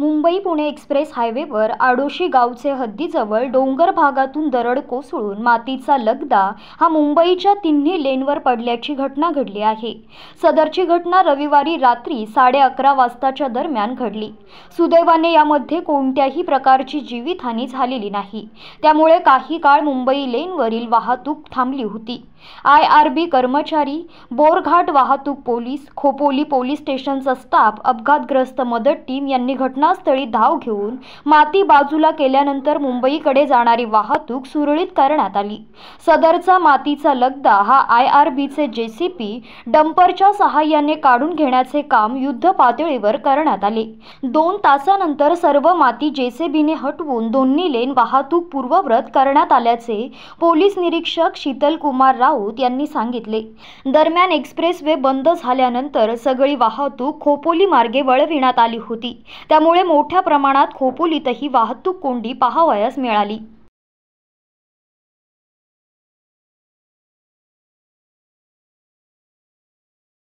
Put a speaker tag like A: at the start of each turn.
A: Mumbai Pune express हायवेवर आडोशी गावचे हद्दीजवळ डोंगर भागातून दरड कोसळून मातीचा लगदा हा मुंबईच्या तिन्ही लेनवर पडल्याची घटना घडली आहे सदरची घटना रविवारी रात्री साडे अकरा वाजताच्या दरम्यान घडली सुदैवाने यामध्ये कोणत्याही प्रकारची जीवितहानी झालेली नाही त्यामुळे काही काळ मुंबई लेनवरील वाहतूक थांबली होती आय आर बी कर्मचारी बोरघाट वाहतूक पोलीस खोपोली पोलीस स्टेशनचा स्टाफ अपघातग्रस्त मदत टीम यांनी घटना घटनास्थळी धाव घेऊन माती बाजूला केल्यानंतर मुंबईकडे जाणारी वाहतूक सुरळीत करण्यात आली सदरचा मातीचा लगदा हा आय आर बीचे जे सी पी डंपरच्या सहाय्याने काढून घेण्याचे काम युद्ध पातळीवर करण्यात आले दोन तासानंतर सर्व माती जेसीबीने हटवून दोन्ही लेन वाहतूक पूर्वव्रत करण्यात आल्याचे पोलीस निरीक्षक शीतल कुमार राऊत यांनी सांगितले दरम्यान एक्सप्रेस वे बंद झाल्यानंतर सगळी वाहतूक खोपोली मार्गे वळविण्यात आली होती त्यामुळे त्यामुळे मोठ्या प्रमाणात खोपोलीतही वाहतूक कोंडी पाहावयास मिळाली